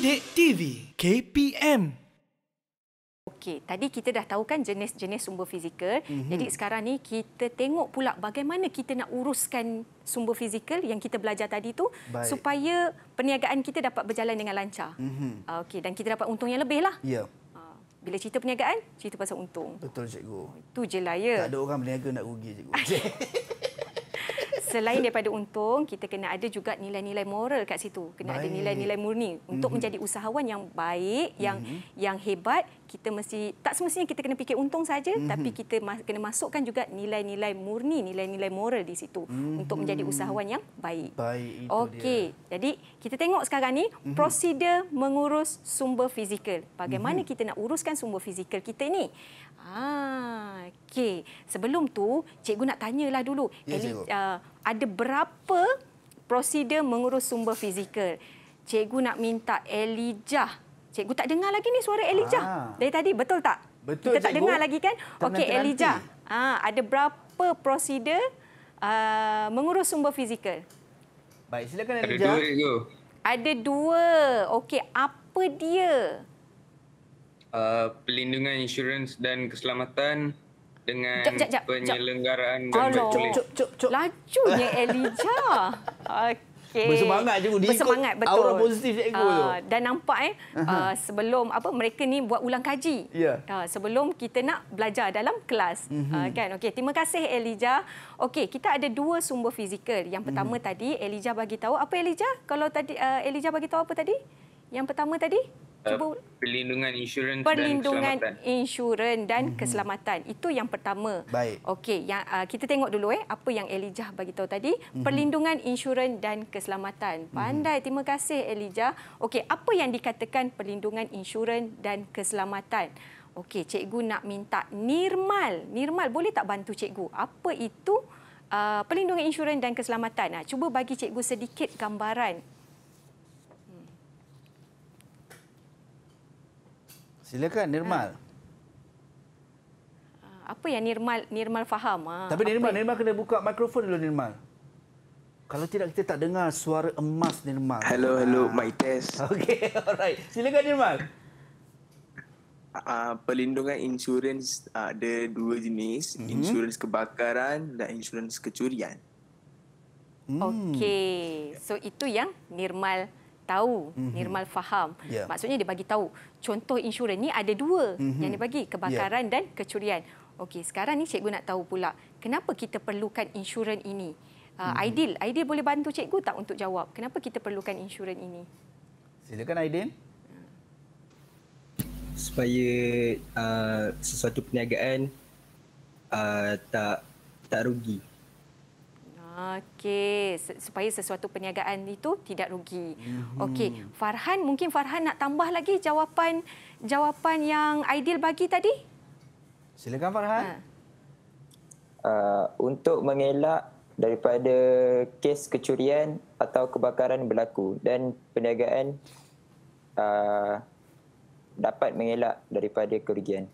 Sidik TV KPM Okey, tadi kita dah tahu kan jenis-jenis sumber fizikal. Mm-hmm. Jadi sekarang ni kita tengok pula bagaimana kita nak uruskan sumber fizikal yang kita belajar tadi tu Baik. supaya perniagaan kita dapat berjalan dengan lancar. Mm-hmm. Okey, dan kita dapat untung yang lebih lah. Ya. Yeah. Bila cerita perniagaan, cerita pasal untung. Betul, cikgu. Itu je lah, ya. Tak ada orang berniaga nak rugi, cikgu. selain daripada untung, kita kena ada juga nilai-nilai moral kat situ. Kena baik. ada nilai-nilai murni untuk mm-hmm. menjadi usahawan yang baik, mm-hmm. yang mhm. yang hebat. Kita mesti tak semestinya kita kena fikir untung saja, mm-hmm. tapi kita mas, kena masukkan juga nilai-nilai murni, nilai-nilai moral di situ mm-hmm. untuk menjadi mhm. usahawan yang baik. Baik itu okay. dia. Okey. Jadi, kita tengok sekarang ni mm-hmm. prosedur mengurus sumber fizikal. Bagaimana mm-hmm. kita nak uruskan sumber fizikal kita ni? Ah, okey, sebelum tu cikgu nak tanyalah dulu. Ya, Eli, uh, ada berapa prosedur mengurus sumber fizikal? Cikgu nak minta Elijah. Cikgu tak dengar lagi ni suara Elijah. Ha. Dari tadi betul tak? Betul Kita cikgu. tak dengar lagi kan? Okey Elijah. Ha, ada berapa prosedur uh, mengurus sumber fizikal? Baik, silakan Elijah. Ada dua. Ada dua. Okey, apa dia? Uh, pelindungan insurans dan keselamatan dengan jap, jap, jap, penyelenggaraan jap. dan berkulis. Lajunya Elija. Okay. Bersemangat cikgu. Dia Bersemangat, betul. aura positif cikgu uh, Dan nampak eh, uh -huh. uh, sebelum apa mereka ni buat ulang kaji. Yeah. Ya. Uh, sebelum kita nak belajar dalam kelas. Mm -hmm. uh, kan? okay, terima kasih Elijah. Okay, kita ada dua sumber fizikal. Yang mhm. pertama mm -hmm. tadi Elijah bagi tahu. Apa Elijah? Kalau tadi uh, Elijah bagi tahu apa tadi? Yang pertama tadi? Eh, cuba perlindungan insurans perlindungan dan keselamatan. Insurans dan mm-hmm. keselamatan. Itu yang pertama. Baik. Okey, yang uh, kita tengok dulu eh apa yang Elijah bagi tahu tadi, mm-hmm. perlindungan insurans dan keselamatan. Mhm. Pandai, mm-hmm. terima kasih Elijah. Okey, apa yang dikatakan perlindungan insurans dan keselamatan? Okey, cikgu nak minta Nirmal. Nirmal boleh tak bantu cikgu? Apa itu uh, perlindungan insurans dan keselamatan? Nah, cuba bagi cikgu sedikit gambaran Silakan Nirmal. Ah. Ah, apa yang Nirmal Nirmal faham? Ah, Tapi Nirmal, Nirmal kena buka mikrofon dulu Nirmal. Kalau tidak kita tak dengar suara emas Nirmal. Hello, hello, mic test. Okey, alright. Silakan Nirmal. Uh, perlindungan insurans uh, ada dua jenis, mm-hmm. insurans kebakaran dan insurans kecurian. Hmm. Okey, so itu yang Nirmal tahu mm-hmm. Nirmal faham yeah. maksudnya dia bagi tahu contoh insurans ni ada dua mm-hmm. yang dia bagi ya. kebakaran yeah. dan kecurian okey sekarang ni cikgu nak tahu pula kenapa kita perlukan insurans ini mm-hmm. Ah, Aidil Aidil boleh bantu cikgu tak untuk jawab kenapa kita perlukan insurans ini silakan Aidil supaya uh, sesuatu perniagaan uh, tak tak rugi Okey, supaya sesuatu perniagaan itu tidak rugi. Mm-hmm. Okey, Farhan mungkin Farhan nak tambah lagi jawapan jawapan yang ideal bagi tadi? Silakan Farhan. Ha. Uh, untuk mengelak daripada kes kecurian atau kebakaran berlaku dan perniagaan uh, dapat mengelak daripada kerugian.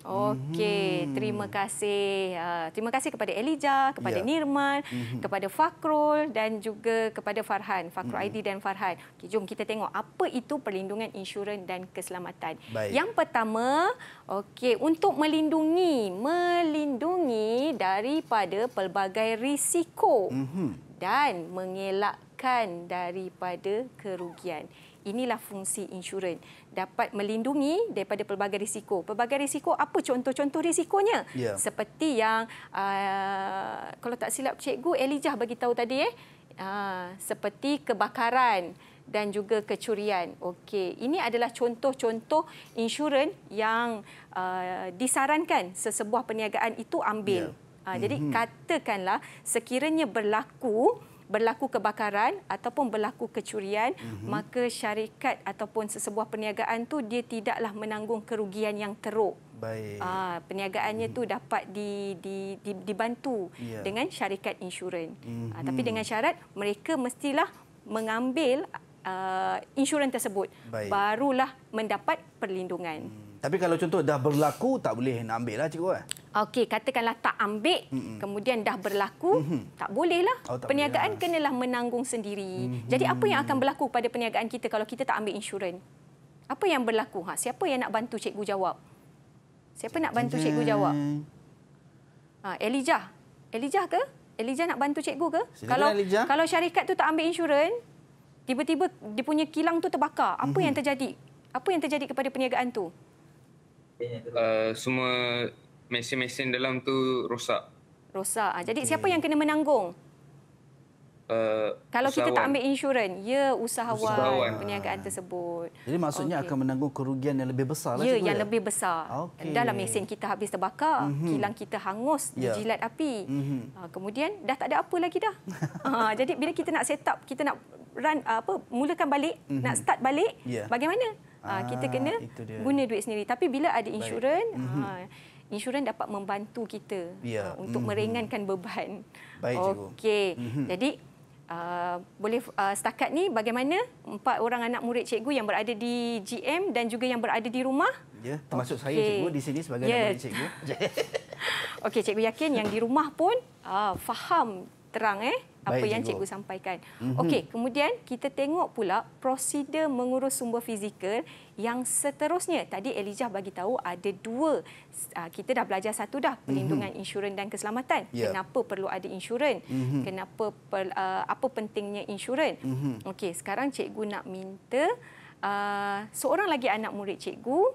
Okey, hmm. terima kasih. Uh, terima kasih kepada Elija, kepada ya. Nirman, hmm. kepada Fakrul dan juga kepada Farhan, Fakrul hmm. ID dan Farhan. Okay, jom kita tengok apa itu perlindungan insurans dan keselamatan. Baik. Yang pertama, okey, untuk melindungi, melindungi daripada pelbagai risiko hmm. dan mengelakkan daripada kerugian. Inilah fungsi insurans. Dapat melindungi daripada pelbagai risiko. Pelbagai risiko apa contoh-contoh risikonya? Ya. Seperti yang uh, kalau tak silap cikgu Elijah bagi tahu tadi eh uh, seperti kebakaran dan juga kecurian. Okey, ini adalah contoh-contoh insurans yang uh, disarankan sesebuah perniagaan itu ambil. Ya. Uh, mm-hmm. Jadi mhm. katakanlah sekiranya berlaku berlaku kebakaran ataupun berlaku kecurian mm-hmm. maka syarikat ataupun sesebuah perniagaan tu dia tidaklah menanggung kerugian yang teruk baik ah perniagaannya mm-hmm. tu dapat di, di, di dibantu yeah. dengan syarikat insurans mm-hmm. ah, tapi mhm. dengan syarat mereka mestilah mengambil uh, insurans tersebut baik. barulah mendapat perlindungan mm. Tapi kalau contoh dah berlaku, tak boleh nak ambil lah cikgu kan? Okey, katakanlah tak ambil, mm -mm. kemudian dah berlaku, mm -hmm. tak bolehlah. Oh, tak perniagaan boleh. kenalah menanggung sendiri. Mm -hmm. Jadi apa yang akan berlaku pada perniagaan kita kalau kita tak ambil insurans? Apa yang berlaku? Ha? Siapa yang nak bantu cikgu jawab? Siapa nak bantu cikgu jawab? Ha, Elijah. Elijah ke? Elijah nak bantu cikgu ke? Kalau, kalau syarikat tu tak ambil insurans, tiba-tiba dia punya kilang tu terbakar. Apa mm -hmm. yang terjadi? Apa yang terjadi kepada perniagaan tu? Eh, semua mesin-mesin dalam tu rosak. Rosak. Ha, jadi hmm. siapa hmm. yang kena menanggung? Uh, kalau usahawan. kita tak ambil insurans, ya usahawan, usahawan perniagaan tersebut. Jadi maksudnya okay. akan menanggung kerugian yang lebih besar. Lah ya, yang ya? lebih besar. Okay. Dalam mesin kita habis terbakar, mm-hmm. kilang kita hangus, yeah. dijilat api. Mm-hmm. Ha, kemudian dah tak ada apa lagi dah. ha, jadi bila kita nak set up, kita nak run apa mulakan balik mm-hmm. nak start balik yeah. bagaimana Ah, ah, kita kena guna duit sendiri. Tapi bila ada insurans, mhm. ah, insurans dapat membantu kita ya. Ah, untuk mm-hmm. meringankan beban. Baik, okay. Mm-hmm. Jadi, uh, boleh uh, setakat ni bagaimana empat orang anak murid cikgu yang berada di GM dan juga yang berada di rumah? Ya, termasuk okay. saya cikgu di sini sebagai ya. anak murid cikgu. Okey, cikgu yakin yang di rumah pun uh, faham terang eh apa Baik, yang cikgu. cikgu sampaikan. Mhm. Okey, kemudian kita tengok pula prosedur mengurus sumber fizikal yang seterusnya. Tadi Elijah bagi tahu ada dua. Ah, kita dah belajar satu dah, mhm. perlindungan insurans dan keselamatan. Yeah. Kenapa perlu ada insurans? Mhm. Kenapa per, ah, apa pentingnya insurans? Okey, sekarang cikgu nak minta uh, seorang lagi anak murid cikgu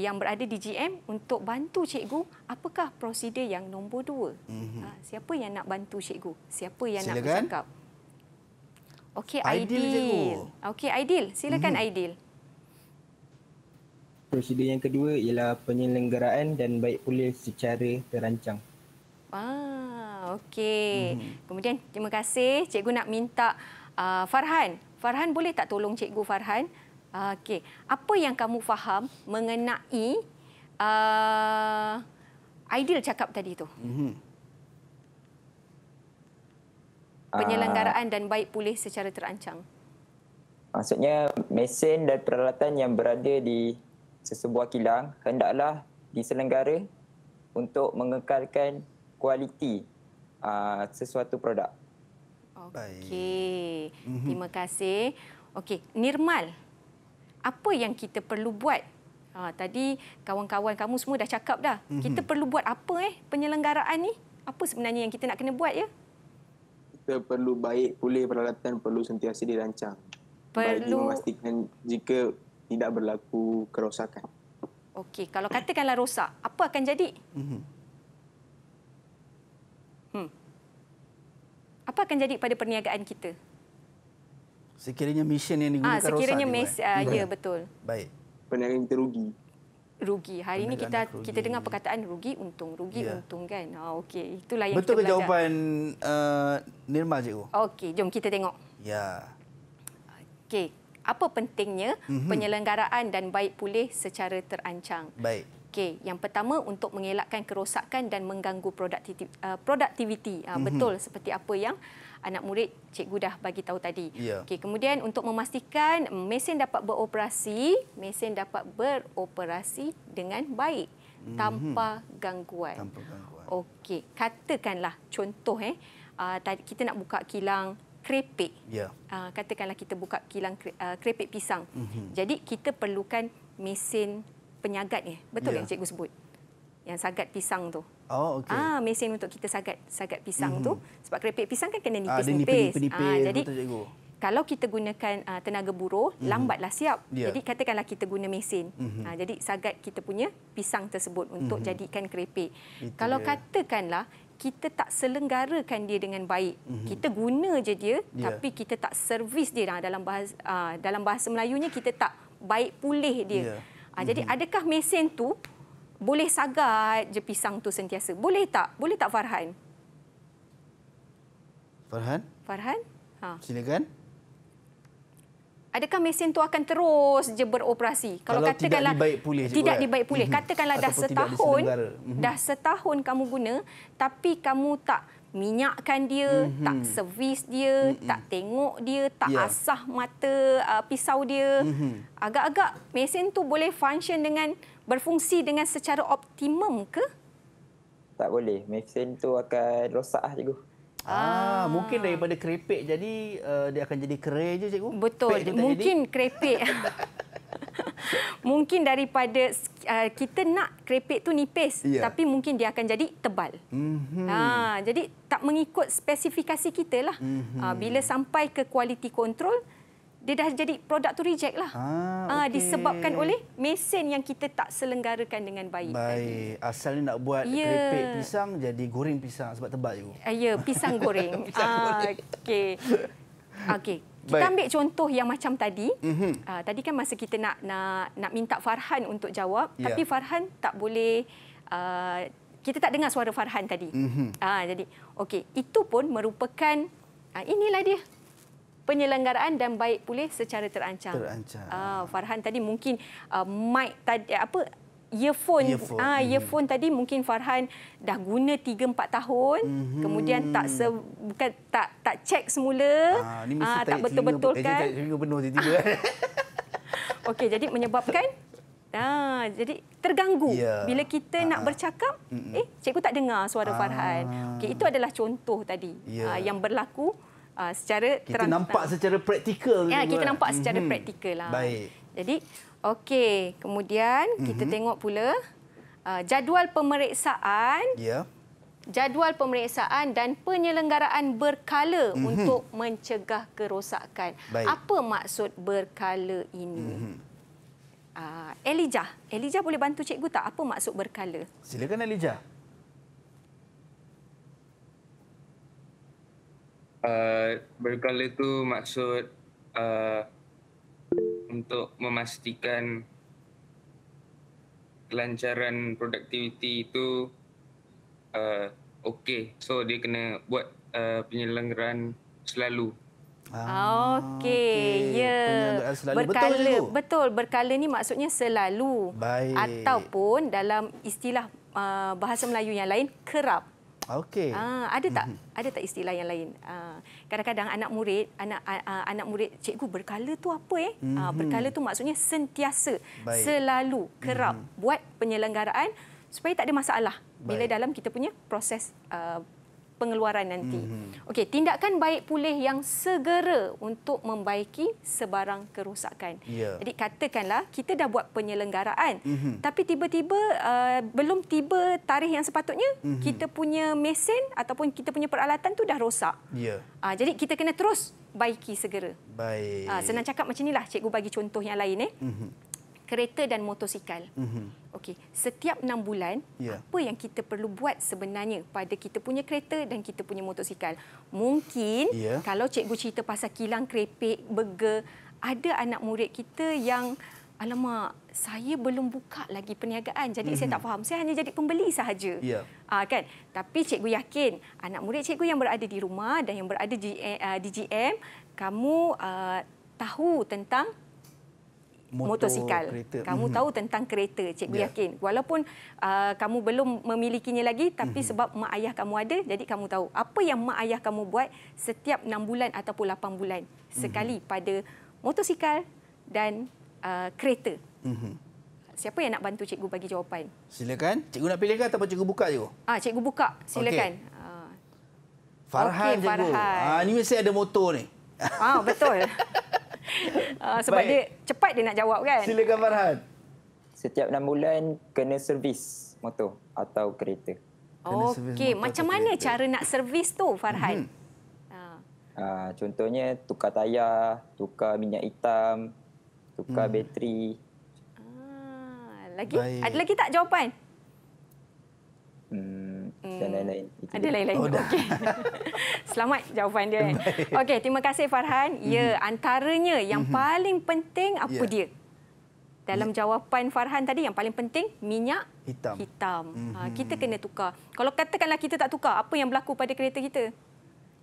yang berada di GM untuk bantu cikgu apakah prosedur yang nombor dua. Mm-hmm. Ha, siapa yang nak bantu cikgu? Siapa yang silakan. nak bercakap? Okey, Aidil. Okey, Aidil. Silakan, mhm. Aidil. Mm-hmm. Prosedur yang kedua ialah penyelenggaraan dan baik pulih secara terancang. Ah, okey. Mm-hmm. Kemudian terima kasih cikgu nak minta uh, Farhan. Farhan boleh tak tolong cikgu Farhan? Okey, apa yang kamu faham mengenai uh, ideal cakap tadi itu? Mm-hmm. Penyelenggaraan uh, dan baik pulih secara terancang. Maksudnya mesin dan peralatan yang berada di sesebuah kilang hendaklah diselenggara untuk mengekalkan kualiti uh, sesuatu produk. Okey, mhm. terima kasih. Okey, Nirmal apa yang kita perlu buat ha, tadi kawan-kawan kamu semua dah cakap dah mm-hmm. kita perlu buat apa eh penyelenggaraan ni apa sebenarnya yang kita nak kena buat ya kita perlu baik pulih peralatan perlu sentiasa dirancang perlu bagi memastikan jika tidak berlaku kerosakan okey kalau katakanlah rosak apa akan jadi mm-hmm. hmm apa akan jadi pada perniagaan kita Sekiranya mesin yang digunakan ha, ah, sekiranya rosak. Sekiranya mesin, uh, eh? ah, ya betul. Baik. Peniaga kita rugi. Rugi. Hari ini kita rugi. kita dengar perkataan rugi untung. Rugi ya. untung kan. Oh, Okey, itulah yang betul kita belajar. Betul ke jawapan uh, eh, Nirma, Cikgu? Okey, jom kita tengok. Ya. Okey, apa pentingnya mm-hmm. penyelenggaraan dan baik pulih secara terancang? Baik. Okey, yang pertama untuk mengelakkan kerosakan dan mengganggu eh, produktiviti. Uh, mm-hmm. Betul seperti apa yang anak murid cikgu dah bagi tahu tadi. Ya. Okey, kemudian untuk memastikan mesin dapat beroperasi, mesin dapat beroperasi dengan baik mhm. tanpa gangguan. Tanpa gangguan. Okey, katakanlah contoh eh ah, kita nak buka kilang krepek. Ya. Ah, katakanlah kita buka kilang kre, ah, pisang. hmm Jadi kita perlukan mesin penyagat ni. Betul ya. yang cikgu sebut? yang sagat pisang tu. Oh okey. Ah mesin untuk kita sagat sagat pisang mm-hmm. tu mhm. sebab keripik pisang kan kena ah, nipis-nipis. Ah, nipis. ah jadi cikgu. Kalau kita gunakan uh, tenaga buruh mm-hmm. lambatlah siap. Yeah. Jadi katakanlah kita guna mesin. Mm-hmm. Ah jadi sagat kita punya pisang tersebut untuk mm-hmm. jadikan keripik. Kalau ya. katakanlah kita tak selenggarakan dia dengan baik. Mm-hmm. Kita guna je dia yeah. tapi kita tak servis dia ah, dalam bahasa uh, dalam bahasa Melayunya kita tak baik pulih dia. Yeah. Ah mm-hmm. jadi mhm. adakah mesin tu boleh sagat je pisang tu sentiasa. Boleh tak? Boleh tak Farhan? Farhan? Farhan? Ha. Silakan. Adakah mesin tu akan terus je beroperasi? Kalau, Kalau katakanlah tidak dibaik pulih. Tidak juga. Eh. dibaik pulih. Mhm. Katakanlah dah setahun, mhm. dah setahun kamu guna tapi kamu tak minyakkan dia, mm-hmm. tak servis dia, mm-hmm. tak tengok dia, tak yeah. asah mata uh, pisau dia. Mm-hmm. Agak-agak mesin tu boleh function dengan berfungsi dengan secara optimum ke? Tak boleh. Mesin tu akan rosak lah cikgu. Ah, ah. mungkin daripada keripik jadi uh, dia akan jadi kerai je cikgu. Betul. Mungkin jadi. keripik. mungkin daripada uh, kita nak keripik tu nipis yeah. tapi mungkin dia akan jadi tebal. Mm -hmm. ha, jadi tak mengikut spesifikasi kita lah. Mm -hmm. ha, bila sampai ke quality control dia dah jadi produk tu reject lah. Ah, ah okay. Disebabkan oleh mesin yang kita tak selenggarakan dengan baik. Baik. Asalnya nak buat ya. keripik pisang, jadi goreng pisang sebab tebal juga. Ah, ya, pisang goreng. Ah, goreng. Ah, Okey. Okay. Kita baik. ambil contoh yang macam tadi. Mm-hmm. Ah, tadi kan masa kita nak, nak, nak minta Farhan untuk jawab. Ya. Tapi Farhan tak boleh... Ah, kita tak dengar suara Farhan tadi. Mm-hmm. Ah, jadi, okey. Itu pun merupakan... Ah, inilah dia penyelenggaraan dan baik pulih secara terancang. Terancang. Ah, Farhan tadi mungkin uh, mic tadi eh, apa earphone, earphone. Ah, hmm. earphone tadi mungkin Farhan dah guna 3 4 tahun hmm. kemudian tak se, bukan tak tak check semula. Ah, ah tak betul-betul kan. Tak penuh tiba-tiba. Okey jadi menyebabkan Ah, jadi terganggu ya. bila kita Aa. Ah, nak bercakap, Mm-mm. eh cikgu tak dengar suara Aa. Farhan. Okey, itu adalah contoh tadi ya. yang berlaku uh, secara kita terang. Kita nampak secara praktikal. Ya, kita nampak lah. secara mm-hmm. praktikal. Lah. Baik. Jadi, okey. Kemudian mm-hmm. kita tengok pula uh, jadual pemeriksaan. Ya. Yeah. Jadual pemeriksaan dan penyelenggaraan berkala mm-hmm. untuk mencegah kerosakan. Baik. Apa maksud berkala ini? Mm-hmm. Elijah, Elijah boleh bantu cikgu tak? Apa maksud berkala? Silakan Elijah. uh, berkala tu maksud uh, untuk memastikan kelancaran produktiviti itu uh, okey. So dia kena buat uh, penyelenggaraan selalu. Ah, okey. Okay. Ya. Yeah. betul, betul. Berkala ni maksudnya selalu. Baik. Ataupun dalam istilah uh, bahasa Melayu yang lain kerap. Okey. Uh, ada tak mm-hmm. ada tak istilah yang lain? Uh, kadang-kadang anak murid, anak uh, anak murid cikgu berkala tu apa eh? Mm-hmm. Uh, berkala tu maksudnya sentiasa, Baik. selalu, kerap mm-hmm. buat penyelenggaraan supaya tak ada masalah Baik. bila dalam kita punya proses uh, pengeluaran nanti. Mm-hmm. Okey, tindakan baik pulih yang segera untuk membaiki sebarang kerosakan. Yeah. Jadi katakanlah kita dah buat penyelenggaraan mm-hmm. tapi tiba-tiba uh, belum tiba tarikh yang sepatutnya mm-hmm. kita punya mesin ataupun kita punya peralatan tu dah rosak. Yeah. Ya. Uh, jadi kita kena terus baiki segera. Baik. Uh, senang cakap macam inilah cikgu bagi contoh yang lain eh. Mm-hmm kereta dan motosikal. Mm-hmm. Okey, setiap enam bulan yeah. apa yang kita perlu buat sebenarnya pada kita punya kereta dan kita punya motosikal. Mungkin yeah. kalau cikgu cerita pasal kilang kerepek, burger, ada anak murid kita yang alamak, saya belum buka lagi perniagaan. Jadi mm-hmm. saya mhm. tak faham. Saya hanya jadi pembeli sahaja. Yeah. Ah kan? Tapi cikgu yakin anak murid cikgu yang berada di rumah dan yang berada di eh, ah, GM, kamu uh, tahu tentang motosikal. Motor, kamu hmm. tahu tentang kereta, cikgu yeah. yakin. Walaupun uh, kamu belum memilikinya lagi, tapi hmm. sebab mak ayah kamu ada, jadi kamu tahu. Apa yang mak ayah kamu buat setiap 6 bulan ataupun 8 bulan hmm. sekali pada motosikal dan uh, kereta? Hmm. Siapa yang nak bantu cikgu bagi jawapan? Silakan. Cikgu nak pilih pilihkan atau cikgu buka je? Ah, cikgu buka. Silakan. Okay. Ah. Farhan okay, cikgu. Farhan. Ah, ini mesti ada motor ni. Ah, betul. uh, sebab Baik. dia cepat dia nak jawab kan. Silakan Farhan. Setiap enam bulan kena servis motor atau kereta. Okey, macam mana kereta. cara nak servis tu Farhan? Mm-hmm. Uh. Uh, contohnya tukar tayar, tukar minyak hitam, tukar mm. bateri. Ah, lagi? Baik. Ada lagi tak jawapan? Hmm dan hmm. lain-lain. ada lain-lain. Oh, okay. Selamat jawapan dia. Kan? Okey, terima kasih Farhan. Mhm. Ya, antaranya yang hmm paling penting apa yeah. dia? Dalam ya. jawapan Farhan tadi yang paling penting minyak hitam. hitam. Mm-hmm. Ha, mhm. kita kena tukar. Kalau katakanlah kita tak tukar, apa yang berlaku pada kereta kita?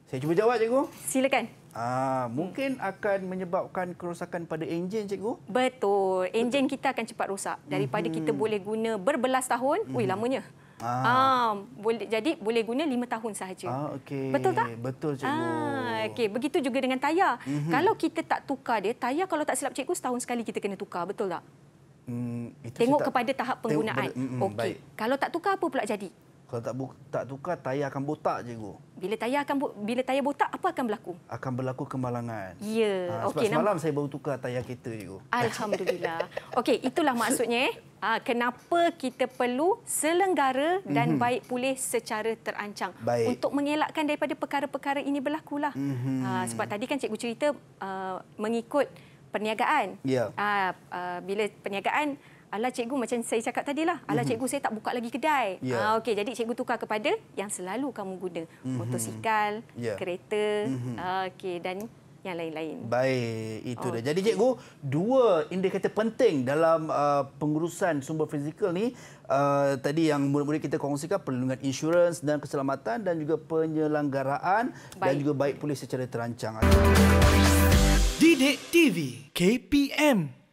Saya cuba jawab cikgu. Silakan. Ah, mungkin akan menyebabkan kerosakan pada enjin cikgu? Betul. Enjin kita akan cepat rosak daripada mm-hmm. kita boleh guna berbelas tahun. Mm-hmm. Ui mhm. lamanya. Ah. ah boleh jadi boleh guna lima tahun sahaja. Ah, okay. Betul tak? Betul cikgu. Ah, okay. begitu juga dengan tayar. Mm-hmm. Kalau kita tak tukar dia, tayar kalau tak silap cikgu setahun sekali kita kena tukar, betul tak? Mm, itu tengok kepada tak, tahap penggunaan. Okey. Kalau tak tukar apa pula jadi? Kalau tak, bu- tak tukar, tayar akan botak je, Guru. Bila tayar akan bila tayar botak, apa akan berlaku? Akan berlaku kemalangan. Ya. Ha, sebab okay, semalam nam- saya baru tukar tayar kereta, Guru. Alhamdulillah. Okey, itulah maksudnya. Eh. Ha, kenapa kita perlu selenggara dan mm-hmm. baik pulih secara terancang. Baik. Untuk mengelakkan daripada perkara-perkara ini berlaku. Mm-hmm. Ha, sebab tadi kan cikgu cerita uh, mengikut perniagaan. Ya. Yeah. Ha, uh, bila perniagaan ala cikgu macam saya cakap tadi lah ala mhm. cikgu saya tak buka lagi kedai yeah. ah, okey jadi cikgu tukar kepada yang selalu kamu guna mhm. motosikal yeah. kereta mhm. ah, okey dan yang lain-lain baik itu okay. dah jadi cikgu dua indikator penting dalam uh, pengurusan sumber fizikal ni uh, tadi yang murid-murid kita kongsikan perlindungan insurans dan keselamatan dan juga penyelenggaraan baik. dan juga baik pulih secara terancang didik tv kpm